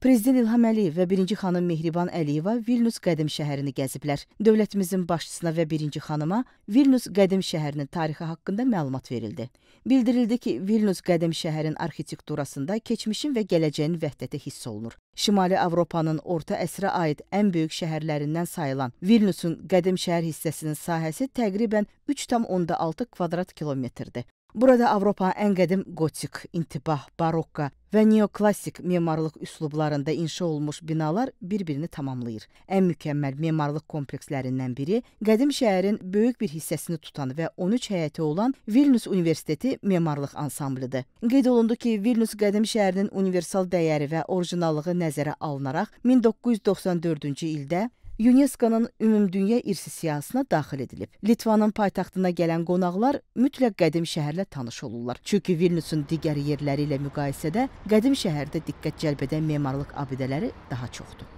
Prezident İlham Əliyev və birinci xanım Mehriban Əliyeva Vilnius qədim şəhərini gəziblər. Dövlətimizin başçısına və birinci xanıma Vilnius qədim şəhərinin tarixi haqqında məlumat verildi. Bildirildi ki, Vilnius qədim şəhərin arxitekturasında keçmişin və gələcəyin vəhdəti hiss olunur. Şimali Avropanın orta əsrə aid ən böyük şəhərlərindən sayılan Vilniusun qədim şəhər hissəsinin sahəsi təqribən 3,6 kvadrat kilometrdir. Burada Avropa ən qədim gotik, intibah, barokka və neoklassik memarlıq üslublarında inşa olmuş binalar bir-birini tamamlayır. Ən mükəmməl memarlıq komplekslərindən biri qədim şəhərin böyük bir hissəsini tutan və 13 həyəti olan Vilnius Universiteti memarlıq ansamblidir. Qeyd olundu ki, Vilnius qədim şəhərinin universal dəyəri və orijinallığı nəzərə alınaraq 1994-cü ildə UNESCO-nun ümumdünya irsi siyahısına daxil edilib. Litvanın paytaxtına gələn qonaqlar mütləq qədim şəhərlə tanış olurlar. Çünki Vilniusun digər yerləri ilə müqayisədə qədim şəhərdə diqqət cəlb edən memarlıq abidələri daha çoxdur.